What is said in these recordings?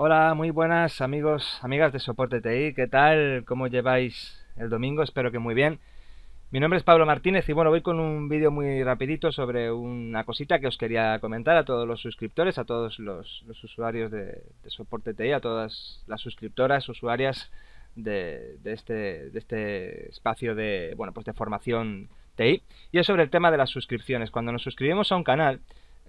Hola, muy buenas amigos, amigas de Soporte TI, ¿qué tal? ¿Cómo lleváis el domingo? Espero que muy bien. Mi nombre es Pablo Martínez y bueno, voy con un vídeo muy rapidito sobre una cosita que os quería comentar a todos los suscriptores, a todos los, usuarios de, Soporte TI, a todas las suscriptoras, usuarias de, de, este, de este espacio de, bueno, pues de formación TI. Y es sobre el tema de las suscripciones. Cuando nos suscribimos a un canal,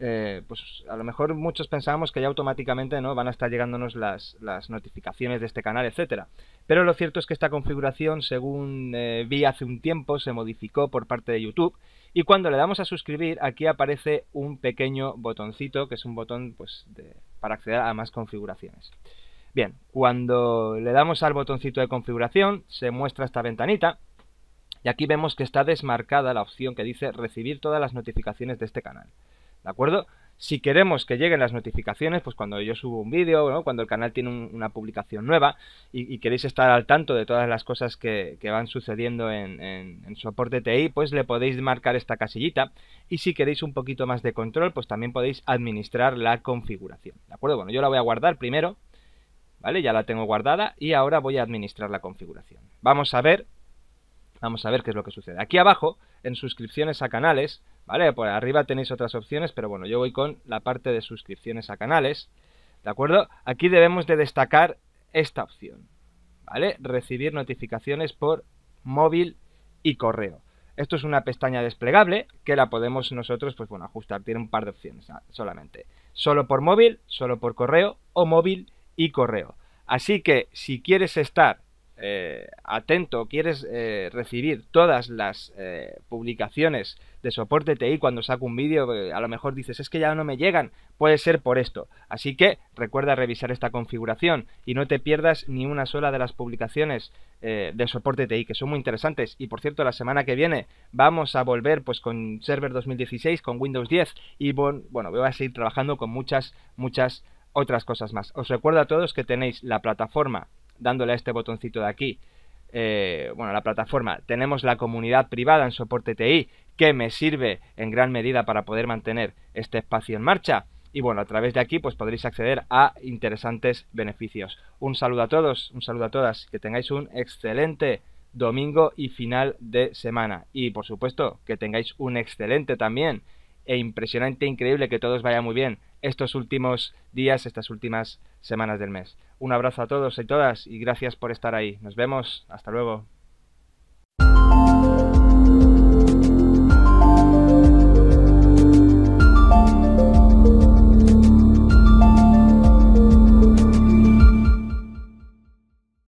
eh, pues a lo mejor muchos pensábamos que ya automáticamente ¿no? van a estar llegándonos las, notificaciones de este canal, etcétera. Pero lo cierto es que esta configuración, según eh, vi hace un tiempo, se modificó por parte de YouTube. Y cuando le damos a suscribir, aquí aparece un pequeño botoncito, que es un botón pues, para acceder a más configuraciones. Bien, cuando le damos al botoncito de configuración, se muestra esta ventanita. Y aquí vemos que está desmarcada la opción que dice recibir todas las notificaciones de este canal. ¿de acuerdo? Si queremos que lleguen las notificaciones, pues cuando yo subo un vídeo, cuando el canal tiene una publicación nueva y, queréis estar al tanto de todas las cosas que, van sucediendo en, en, en, soporte TI, pues le podéis marcar esta casillita. Y si queréis un poquito más de control, pues también podéis administrar la configuración. ¿De acuerdo? Bueno, yo la voy a guardar primero, ¿vale? Ya la tengo guardada y ahora voy a administrar la configuración. Vamos a ver, vamos a ver qué es lo que sucede. Aquí abajo, en suscripciones a canales, ¿Vale? Por arriba tenéis otras opciones, pero bueno, yo voy con la parte de suscripciones a canales. ¿De acuerdo? Aquí debemos de destacar esta opción. ¿Vale? Recibir notificaciones por móvil y correo. Esto es una pestaña desplegable que la podemos nosotros, pues bueno, ajustar. Tiene un par de opciones solamente. Solo por móvil, solo por correo o móvil y correo. Así que si quieres estar eh, atento, quieres eh, recibir todas las eh, publicaciones de soporte TI cuando saco un vídeo, a lo mejor dices, es que ya no me llegan, puede ser por esto. Así que recuerda revisar esta configuración y no te pierdas ni una sola de las publicaciones de soporte TI, que son muy interesantes. Y por cierto, la semana que viene vamos a volver pues con Server 2016, con Windows 10 y bueno, voy a seguir trabajando con muchas, muchas otras cosas más. Os recuerdo a todos que tenéis la plataforma dándole a este botoncito de aquí. Eh, bueno, la plataforma. Tenemos la comunidad privada en soporte TI, que me sirve en gran medida para poder mantener este espacio en marcha. Y bueno, a través de aquí pues podréis acceder a interesantes beneficios. Un saludo a todos, un saludo a todas, que tengáis un excelente domingo y final de semana. Y por supuesto, que tengáis un excelente también e impresionante, increíble, que todos vaya muy bien estos últimos días, estas últimas semanas del mes. Un abrazo a todos y todas y gracias por estar ahí. Nos vemos. Hasta luego.